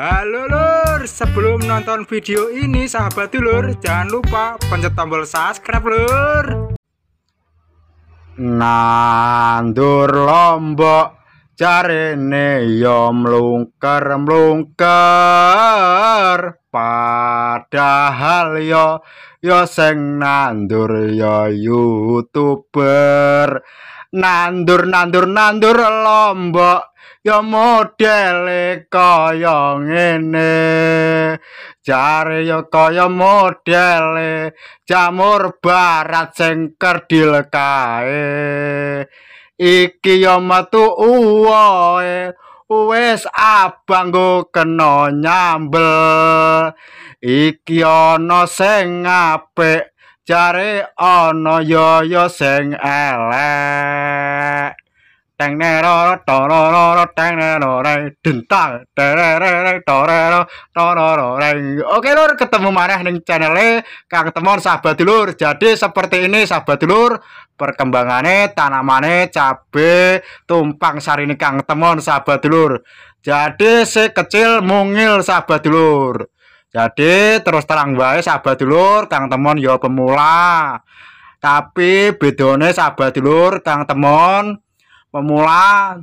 Halo lur, sebelum nonton video ini sahabat dulur, jangan lupa pencet tombol subscribe lur. Nandur lombok jarene yo ya mlungker mlungker padahal yo ya, yo ya sing nandur yo youtuber nandur nandur nandur lombok ya model kaya ngene jare ya kaya model jamur barat sing kerdil kae iki ya metu uwoe wes abang go kena nyambel iki ana sing apik jare ono yo yo sing elek teng nero tororo teng nero re dental terere torero tororo re oke lur ketemu mana ning channel e. kang temon sahabat dulur jadi seperti ini sahabat dulur perkembangannya tanamannya cabe tumpang sarine kang temon sahabat dulur jadi sekecil mungil sahabat dulur jadi terus terang baik sahabat dulur Kang Temon ya pemula. Tapi bedone sahabat dulur Kang Temon pemula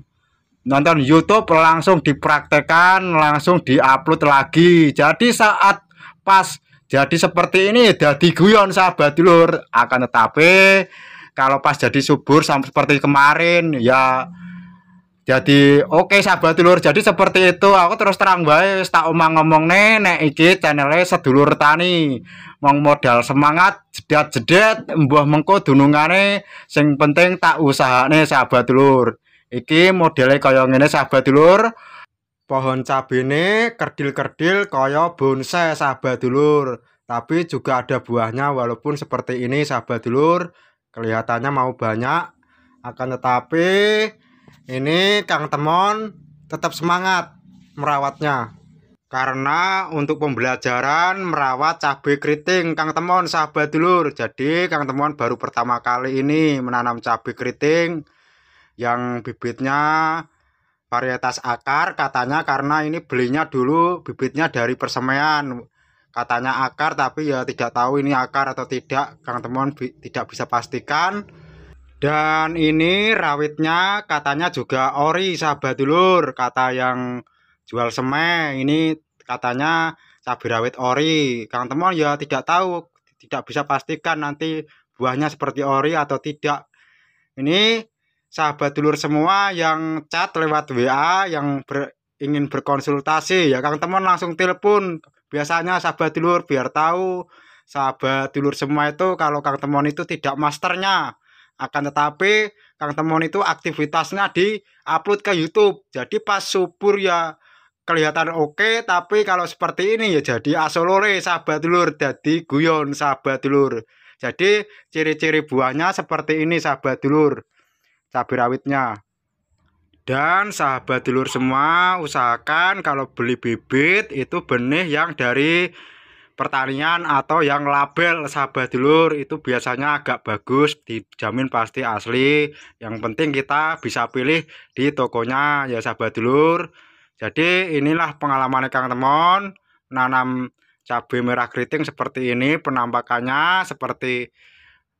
nonton YouTube langsung dipraktekan, langsung diupload lagi. Jadi saat pas jadi seperti ini jadi guyon sahabat dulur akan tetapi kalau pas jadi subur sama seperti kemarin ya jadi oke okay, sahabat dulur jadi seperti itu aku terus terang baik tak omong ngomong nenek iki channelnya sedulur tani mong modal semangat jedat jedat mbah mengko dunungane sing penting tak usaha nih sahabat dulur iki modelnya kaya ngene sahabat dulur pohon ini kerdil-kerdil kaya bonsai sahabat dulur tapi juga ada buahnya walaupun seperti ini sahabat dulur kelihatannya mau banyak akan tetapi ini Kang Temon tetap semangat merawatnya. Karena untuk pembelajaran merawat cabai keriting Kang Temon sahabat dulur. Jadi Kang Temon baru pertama kali ini menanam cabai keriting yang bibitnya varietas akar katanya karena ini belinya dulu bibitnya dari persemaian katanya akar tapi ya tidak tahu ini akar atau tidak Kang Temon bi tidak bisa pastikan dan ini rawitnya katanya juga ori sahabat dulur kata yang jual semai ini katanya cabai rawit ori. Kang teman ya tidak tahu, tidak bisa pastikan nanti buahnya seperti ori atau tidak. Ini sahabat dulur semua yang chat lewat WA yang ber, ingin berkonsultasi ya Kang teman langsung telepon. Biasanya sahabat dulur biar tahu sahabat dulur semua itu kalau Kang teman itu tidak masternya akan tetapi Kang Temon itu aktivitasnya di upload ke YouTube jadi pas subur ya kelihatan oke tapi kalau seperti ini ya jadi asolore sahabat telur. jadi guyon sahabat telur. jadi ciri-ciri buahnya seperti ini sahabat telur. cabai rawitnya dan sahabat telur semua usahakan kalau beli bibit itu benih yang dari pertanian atau yang label sahabat dulur itu biasanya agak bagus dijamin pasti asli yang penting kita bisa pilih di tokonya ya sahabat dulur jadi inilah pengalaman kang temon nanam cabai merah keriting seperti ini penampakannya seperti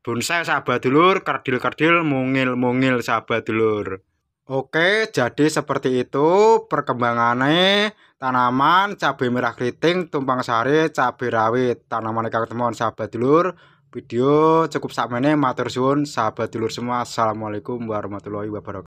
bonsai sahabat dulur kerdil-kerdil mungil-mungil sahabat dulur Oke, jadi seperti itu perkembangannya tanaman cabai merah keriting, tumpang sari, cabai rawit. Tanaman kita temukan sahabat dulur. Video cukup sampai ini, matur suwun sahabat dulur semua. Assalamualaikum warahmatullahi wabarakatuh.